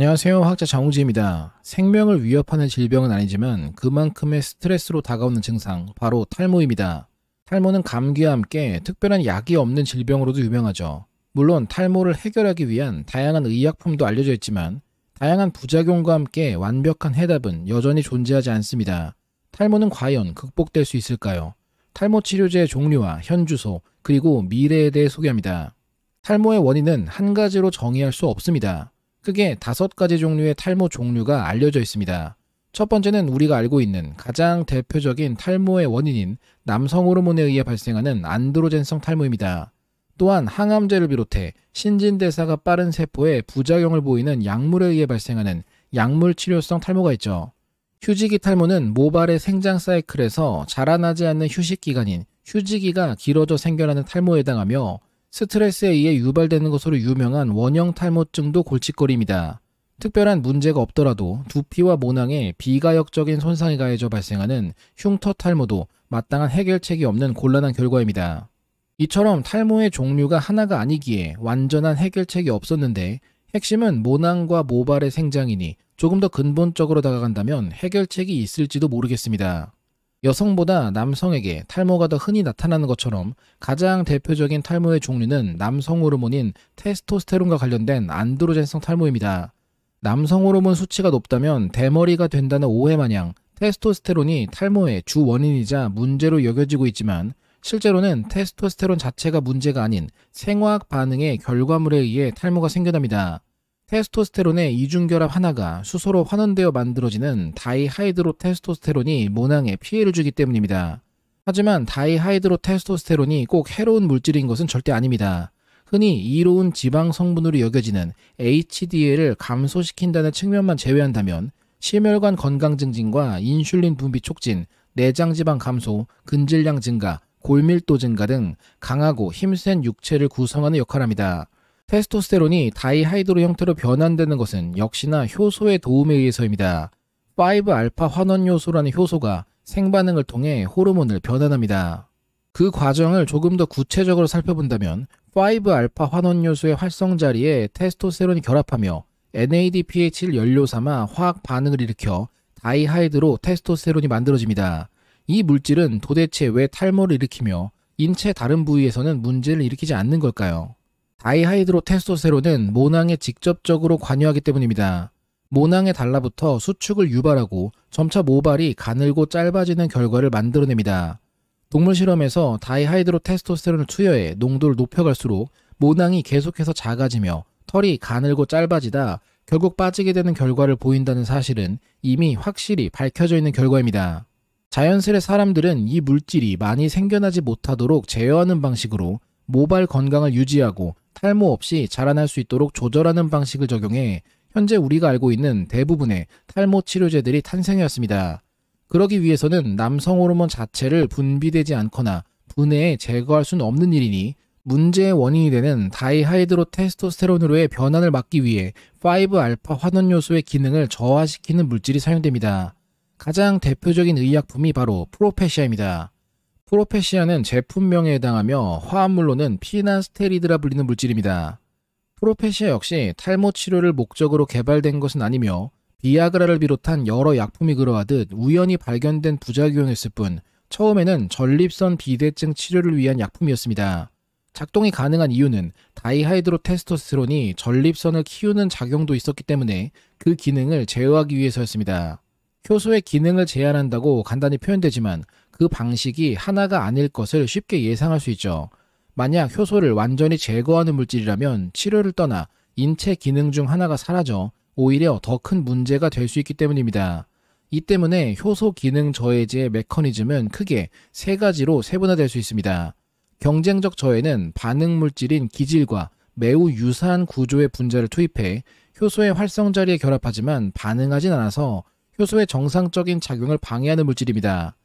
안녕하세요. 학자 장우지입니다. 생명을 위협하는 질병은 아니지만 그만큼의 스트레스로 다가오는 증상, 바로 탈모입니다. 탈모는 감기와 함께 특별한 약이 없는 질병으로도 유명하죠. 물론 탈모를 해결하기 위한 다양한 의약품도 알려져 있지만 다양한 부작용과 함께 완벽한 해답은 여전히 존재하지 않습니다. 탈모는 과연 극복될 수 있을까요? 탈모 치료제의 종류와 현주소, 그리고 미래에 대해 소개합니다. 탈모의 원인은 한 가지로 정의할 수 없습니다. 크게 다섯 가지 종류의 탈모 종류가 알려져 있습니다. 첫 번째는 우리가 알고 있는 가장 대표적인 탈모의 원인인 남성 호르몬에 의해 발생하는 안드로젠성 탈모입니다. 또한 항암제를 비롯해 신진대사가 빠른 세포에 부작용을 보이는 약물에 의해 발생하는 약물 치료성 탈모가 있죠. 휴지기 탈모는 모발의 생장 사이클에서 자라나지 않는 휴식 기간인 휴지기가 길어져 생겨나는 탈모에 해당하며 스트레스에 의해 유발되는 것으로 유명한 원형 탈모증도 골칫거리입니다. 특별한 문제가 없더라도 두피와 모낭에 비가역적인 손상이 가해져 발생하는 흉터 탈모도 마땅한 해결책이 없는 곤란한 결과입니다. 이처럼 탈모의 종류가 하나가 아니기에 완전한 해결책이 없었는데 핵심은 모낭과 모발의 생장이니 조금 더 근본적으로 다가간다면 해결책이 있을지도 모르겠습니다. 여성보다 남성에게 탈모가 더 흔히 나타나는 것처럼 가장 대표적인 탈모의 종류는 남성 호르몬인 테스토스테론과 관련된 안드로젠성 탈모입니다. 남성 호르몬 수치가 높다면 대머리가 된다는 오해마냥 테스토스테론이 탈모의 주 원인이자 문제로 여겨지고 있지만 실제로는 테스토스테론 자체가 문제가 아닌 생화학 반응의 결과물에 의해 탈모가 생겨납니다. 테스토스테론의 이중결합 하나가 수소로 환원되어 만들어지는 다이하이드로 테스토스테론이 모낭에 피해를 주기 때문입니다. 하지만 다이하이드로 테스토스테론이 꼭 해로운 물질인 것은 절대 아닙니다. 흔히 이로운 지방 성분으로 여겨지는 HDL을 감소시킨다는 측면만 제외한다면 심혈관 건강 증진과 인슐린 분비 촉진, 내장 지방 감소, 근질량 증가, 골밀도 증가 등 강하고 힘센 육체를 구성하는 역할합니다. 을 테스토스테론이 다이하이드로 형태로 변환되는 것은 역시나 효소의 도움에 의해서입니다. 5알파 환원효소라는 효소가 생반응을 통해 호르몬을 변환합니다. 그 과정을 조금 더 구체적으로 살펴본다면 5알파 환원효소의 활성 자리에 테스토스테론이 결합하며 NADPH를 연료 삼아 화학 반응을 일으켜 다이하이드로 테스토스테론이 만들어집니다. 이 물질은 도대체 왜 탈모를 일으키며 인체 다른 부위에서는 문제를 일으키지 않는 걸까요? 다이하이드로 테스토세테론은 모낭에 직접적으로 관여하기 때문입니다. 모낭에 달라붙어 수축을 유발하고 점차 모발이 가늘고 짧아지는 결과를 만들어냅니다. 동물 실험에서 다이하이드로 테스토세테론을 투여해 농도를 높여갈수록 모낭이 계속해서 작아지며 털이 가늘고 짧아지다 결국 빠지게 되는 결과를 보인다는 사실은 이미 확실히 밝혀져 있는 결과입니다. 자연스레 사람들은 이 물질이 많이 생겨나지 못하도록 제어하는 방식으로 모발 건강을 유지하고 탈모 없이 자라날 수 있도록 조절하는 방식을 적용해 현재 우리가 알고 있는 대부분의 탈모 치료제들이 탄생하였습니다. 그러기 위해서는 남성 호르몬 자체를 분비되지 않거나 분해에 제거할 수는 없는 일이니 문제의 원인이 되는 다이하이드로 테스토스테론으로의 변환을 막기 위해 5알파 환원 요소의 기능을 저하시키는 물질이 사용됩니다. 가장 대표적인 의약품이 바로 프로페시아입니다. 프로페시아는 제품명에 해당하며 화합물로는 피나스테리드라 불리는 물질입니다. 프로페시아 역시 탈모 치료를 목적으로 개발된 것은 아니며 비아그라를 비롯한 여러 약품이 그러하듯 우연히 발견된 부작용이었을 뿐 처음에는 전립선 비대증 치료를 위한 약품이었습니다. 작동이 가능한 이유는 다이하이드로 테스토스론이 전립선을 키우는 작용도 있었기 때문에 그 기능을 제어하기 위해서였습니다. 효소의 기능을 제한한다고 간단히 표현되지만 그 방식이 하나가 아닐 것을 쉽게 예상할 수 있죠. 만약 효소를 완전히 제거하는 물질이라면 치료를 떠나 인체 기능 중 하나가 사라져 오히려 더 큰 문제가 될 수 있기 때문입니다. 이 때문에 효소 기능 저해제 메커니즘은 크게 세 가지로 세분화될 수 있습니다. 경쟁적 저해는 반응 물질인 기질과 매우 유사한 구조의 분자를 투입해 효소의 활성 자리에 결합하지만 반응하진 않아서 효소의 정상적인 작용을 방해하는 물질입니다.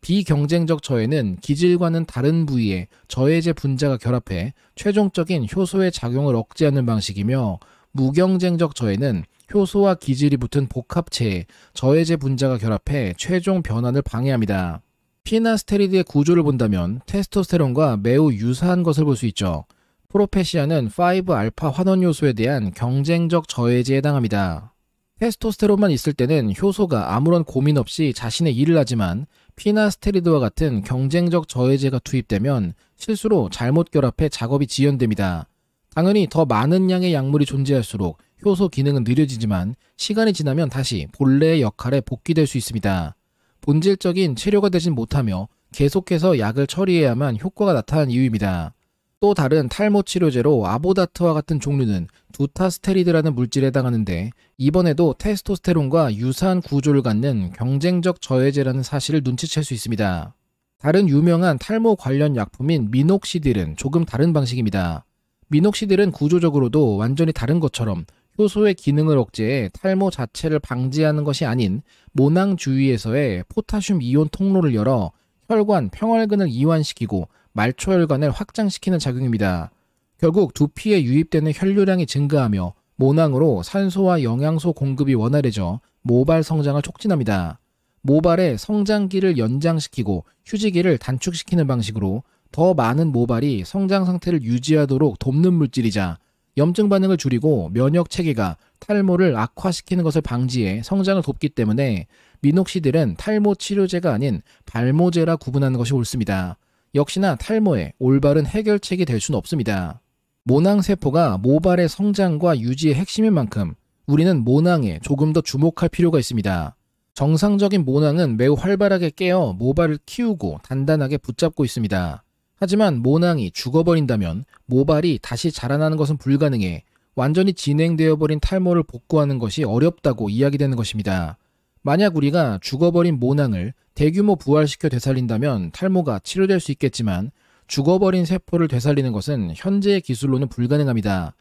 비경쟁적 저해는 기질과는 다른 부위에 저해제 분자가 결합해 최종적인 효소의 작용을 억제하는 방식이며 무경쟁적 저해는 효소와 기질이 붙은 복합체에 저해제 분자가 결합해 최종 변환을 방해합니다. 피나스테리드의 구조를 본다면 테스토스테론과 매우 유사한 것을 볼 수 있죠. 프로페시아는 5알파 환원요소에 대한 경쟁적 저해제에 해당합니다. 테스토스테론만 있을 때는 효소가 아무런 고민 없이 자신의 일을 하지만 피나스테리드와 같은 경쟁적 저해제가 투입되면 실수로 잘못 결합해 작업이 지연됩니다. 당연히 더 많은 양의 약물이 존재할수록 효소 기능은 느려지지만 시간이 지나면 다시 본래의 역할에 복귀될 수 있습니다. 본질적인 치료가 되진 못하며 계속해서 약을 처리해야만 효과가 나타난 이유입니다. 또 다른 탈모 치료제로 아보다트와 같은 종류는 두타스테리드라는 물질에 해당하는데 이번에도 테스토스테론과 유사한 구조를 갖는 경쟁적 저해제라는 사실을 눈치챌 수 있습니다. 다른 유명한 탈모 관련 약품인 미녹시딜은 조금 다른 방식입니다. 미녹시딜은 구조적으로도 완전히 다른 것처럼 효소의 기능을 억제해 탈모 자체를 방지하는 것이 아닌 모낭 주위에서의 포타슘 이온 통로를 열어 혈관 평활근을 이완시키고 말초혈관을 확장시키는 작용입니다. 결국 두피에 유입되는 혈류량이 증가하며 모낭으로 산소와 영양소 공급이 원활해져 모발 성장을 촉진합니다. 모발의 성장기를 연장시키고 휴지기를 단축시키는 방식으로 더 많은 모발이 성장 상태를 유지하도록 돕는 물질이자 염증 반응을 줄이고 면역 체계가 탈모를 악화시키는 것을 방지해 성장을 돕기 때문에 민옥씨들은 탈모 치료제가 아닌 발모제라 구분하는 것이 옳습니다. 역시나 탈모에 올바른 해결책이 될 수는 없습니다. 모낭세포가 모발의 성장과 유지의 핵심인 만큼 우리는 모낭에 조금 더 주목할 필요가 있습니다. 정상적인 모낭은 매우 활발하게 깨어 모발을 키우고 단단하게 붙잡고 있습니다. 하지만 모낭이 죽어버린다면 모발이 다시 자라나는 것은 불가능해 완전히 진행되어 버린 탈모를 복구하는 것이 어렵다고 이야기되는 것입니다. 만약 우리가 죽어버린 모낭을 대규모 부활시켜 되살린다면 탈모가 치료될 수 있겠지만 죽어버린 세포를 되살리는 것은 현재의 기술로는 불가능합니다.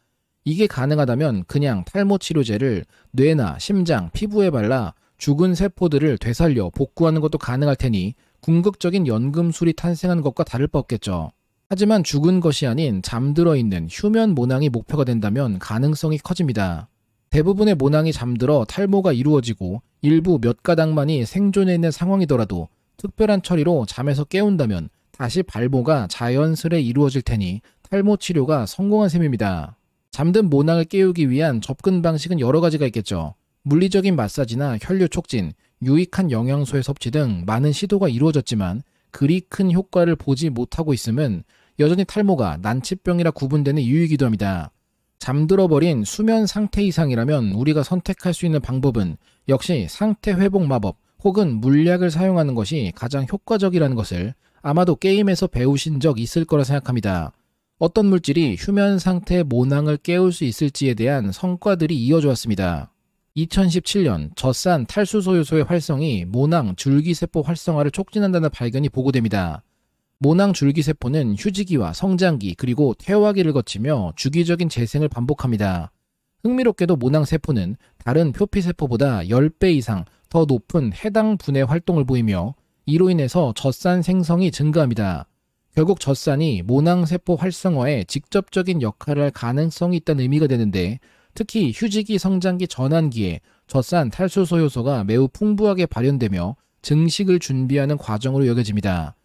이게 가능하다면 그냥 탈모 치료제를 뇌나 심장, 피부에 발라 죽은 세포들을 되살려 복구하는 것도 가능할 테니 궁극적인 연금술이 탄생한 것과 다를 바 없겠죠. 하지만 죽은 것이 아닌 잠들어 있는 휴면 모낭이 목표가 된다면 가능성이 커집니다. 대부분의 모낭이 잠들어 탈모가 이루어지고 일부 몇 가닥만이 생존해 있는 상황이더라도 특별한 처리로 잠에서 깨운다면 다시 발모가 자연스레 이루어질 테니 탈모 치료가 성공한 셈입니다. 잠든 모낭을 깨우기 위한 접근 방식은 여러 가지가 있겠죠. 물리적인 마사지나 혈류 촉진, 유익한 영양소의 섭취 등 많은 시도가 이루어졌지만 그리 큰 효과를 보지 못하고 있음은 여전히 탈모가 난치병이라 구분되는 이유이기도 합니다. 잠들어버린 수면 상태 이상이라면 우리가 선택할 수 있는 방법은 역시 상태 회복 마법 혹은 물약을 사용하는 것이 가장 효과적이라는 것을 아마도 게임에서 배우신 적 있을 거라 생각합니다. 어떤 물질이 휴면 상태 모낭을 깨울 수 있을지에 대한 성과들이 이어져 왔습니다. 2017년 젖산 탈수소 요소의 활성이 모낭 줄기세포 활성화를 촉진한다는 발견이 보고됩니다. 모낭 줄기세포는 휴지기와 성장기 그리고 퇴화기를 거치며 주기적인 재생을 반복합니다. 흥미롭게도 모낭세포는 다른 표피세포보다 10배 이상 더 높은 해당 분해 활동을 보이며 이로 인해서 젖산 생성이 증가합니다. 결국 젖산이 모낭세포 활성화에 직접적인 역할을 할 가능성이 있다는 의미가 되는데 특히 휴지기 성장기 전환기에 젖산 탈수소 효소가 매우 풍부하게 발현되며 증식을 준비하는 과정으로 여겨집니다.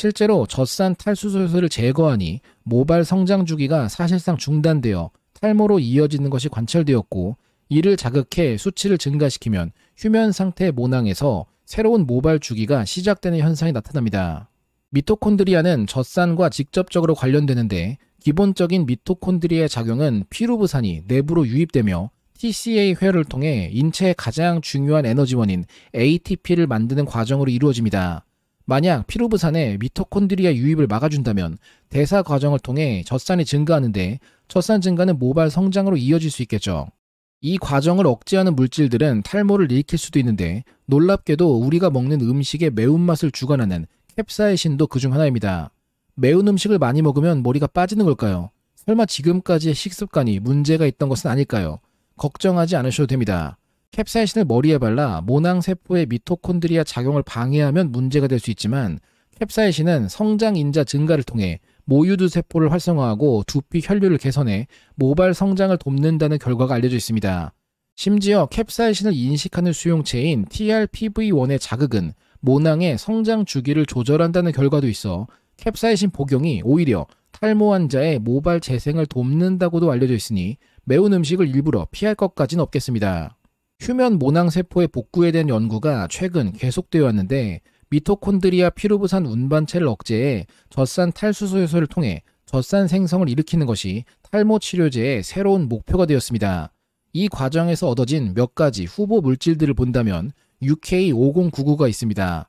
실제로 젖산 탈수소수를 제거하니 모발 성장 주기가 사실상 중단되어 탈모로 이어지는 것이 관찰되었고 이를 자극해 수치를 증가시키면 휴면 상태 의 모낭에서 새로운 모발 주기가 시작되는 현상이 나타납니다. 미토콘드리아는 젖산과 직접적으로 관련되는데 기본적인 미토콘드리아의 작용은 피루부산이 내부로 유입되며 TCA 회를 통해 인체의 가장 중요한 에너지원인 ATP를 만드는 과정으로 이루어집니다. 만약 피로부산에 미토콘드리아 유입을 막아준다면 대사 과정을 통해 젖산이 증가하는데 젖산 증가는 모발 성장으로 이어질 수 있겠죠. 이 과정을 억제하는 물질들은 탈모를 일으킬 수도 있는데 놀랍게도 우리가 먹는 음식의 매운맛을 주관하는 캡사이신도 그중 하나입니다. 매운 음식을 많이 먹으면 머리가 빠지는 걸까요? 설마 지금까지의 식습관이 문제가 있던 것은 아닐까요? 걱정하지 않으셔도 됩니다. 캡사이신을 머리에 발라 모낭 세포의 미토콘드리아 작용을 방해하면 문제가 될 수 있지만 캡사이신은 성장 인자 증가를 통해 모유두 세포를 활성화하고 두피 혈류를 개선해 모발 성장을 돕는다는 결과가 알려져 있습니다. 심지어 캡사이신을 인식하는 수용체인 TRPV1의 자극은 모낭의 성장 주기를 조절한다는 결과도 있어 캡사이신 복용이 오히려 탈모 환자의 모발 재생을 돕는다고도 알려져 있으니 매운 음식을 일부러 피할 것까진 없겠습니다. 휴면 모낭 세포의 복구에 대한 연구가 최근 계속되었는데 미토콘드리아 피루부산 운반체를 억제해 젖산 탈수소 효소를 통해 젖산 생성을 일으키는 것이 탈모 치료제의 새로운 목표가 되었습니다. 이 과정에서 얻어진 몇 가지 후보 물질들을 본다면 UK5099가 있습니다.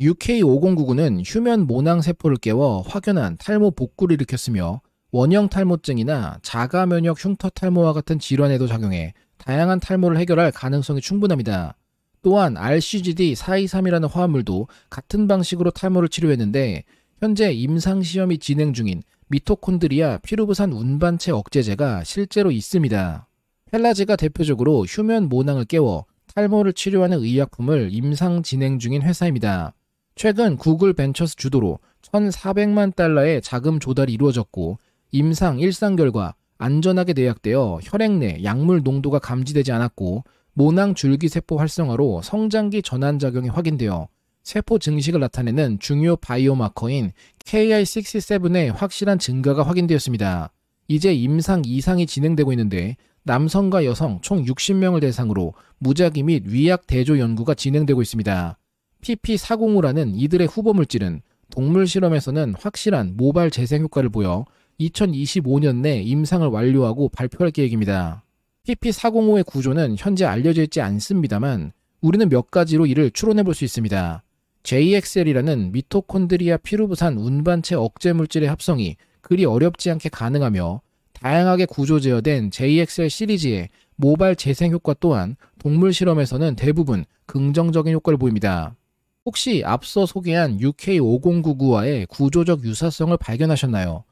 UK5099는 휴면 모낭 세포를 깨워 확연한 탈모 복구를 일으켰으며 원형 탈모증이나 자가 면역 흉터 탈모와 같은 질환에도 작용해 다양한 탈모를 해결할 가능성이 충분합니다. 또한 RCGD423이라는 화합물도 같은 방식으로 탈모를 치료했는데 현재 임상시험이 진행 중인 미토콘드리아 피루브산 운반체 억제제가 실제로 있습니다. 펠라제가 대표적으로 휴면 모낭을 깨워 탈모를 치료하는 의약품을 임상 진행 중인 회사입니다. 최근 구글 벤처스 주도로 1,400만 달러의 자금 조달이 이루어졌고 임상 일상 결과 안전하게 내약되어 혈액 내 약물 농도가 감지되지 않았고 모낭 줄기세포 활성화로 성장기 전환작용이 확인되어 세포 증식을 나타내는 중요 바이오마커인 KI67의 확실한 증가가 확인되었습니다. 이제 임상 이상이 진행되고 있는데 남성과 여성 총 60명을 대상으로 무작위 및 위약 대조 연구가 진행되고 있습니다. PP405라는 이들의 후보 물질은 동물 실험에서는 확실한 모발 재생 효과를 보여 2025년 내 임상을 완료하고 발표할 계획입니다. PP405의 구조는 현재 알려져 있지 않습니다만 우리는 몇 가지로 이를 추론해 볼 수 있습니다. JXL이라는 미토콘드리아 피루부산 운반체 억제 물질의 합성이 그리 어렵지 않게 가능하며 다양하게 구조 제어된 JXL 시리즈의 모발 재생 효과 또한 동물 실험에서는 대부분 긍정적인 효과를 보입니다. 혹시 앞서 소개한 UK5099와의 구조적 유사성을 발견하셨나요?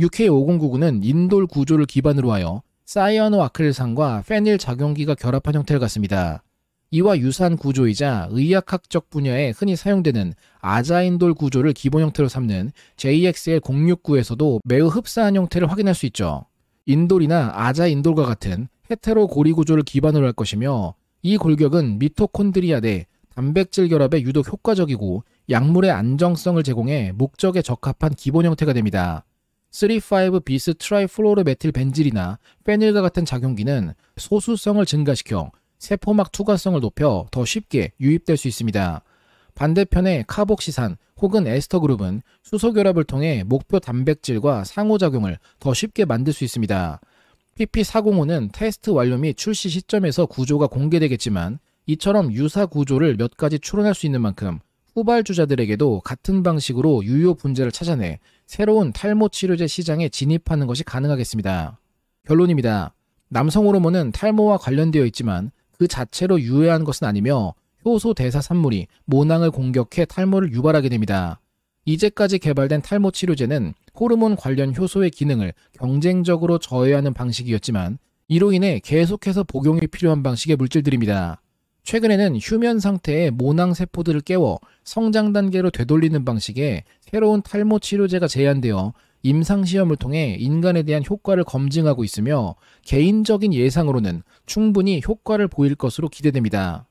UK5099는 인돌 구조를 기반으로 하여 사이언오 아크릴산과 페닐 작용기가 결합한 형태를 갖습니다. 이와 유사한 구조이자 의학학적 분야에 흔히 사용되는 아자인돌 구조를 기본 형태로 삼는 JXL069에서도 매우 흡사한 형태를 확인할 수 있죠. 인돌이나 아자인돌과 같은 헤테로 고리 구조를 기반으로 할 것이며 이 골격은 미토콘드리아 대 단백질 결합에 유독 효과적이고 약물의 안정성을 제공해 목적에 적합한 기본 형태가 됩니다. 3,5-비스 트라이플로르메틸 벤질이나 페닐과 같은 작용기는 소수성을 증가시켜 세포막 투과성을 높여 더 쉽게 유입될 수 있습니다. 반대편의 카복시산 혹은 에스터 그룹은 수소 결합을 통해 목표 단백질과 상호작용을 더 쉽게 만들 수 있습니다. PP405는 테스트 완료 및 출시 시점에서 구조가 공개되겠지만 이처럼 유사 구조를 몇 가지 추론할 수 있는 만큼 후발주자들에게도 같은 방식으로 유효 분자를 찾아내 새로운 탈모 치료제 시장에 진입하는 것이 가능하겠습니다. 결론입니다. 남성 호르몬은 탈모와 관련되어 있지만 그 자체로 유해한 것은 아니며 효소 대사 산물이 모낭을 공격해 탈모를 유발하게 됩니다. 이제까지 개발된 탈모 치료제는 호르몬 관련 효소의 기능을 경쟁적으로 저해하는 방식이었지만 이로 인해 계속해서 복용이 필요한 방식의 물질들입니다. 최근에는 휴면 상태의 모낭 세포들을 깨워 성장 단계로 되돌리는 방식의 새로운 탈모 치료제가 제안되어 임상 시험을 통해 인간에 대한 효과를 검증하고 있으며 개인적인 예상으로는 충분히 효과를 보일 것으로 기대됩니다.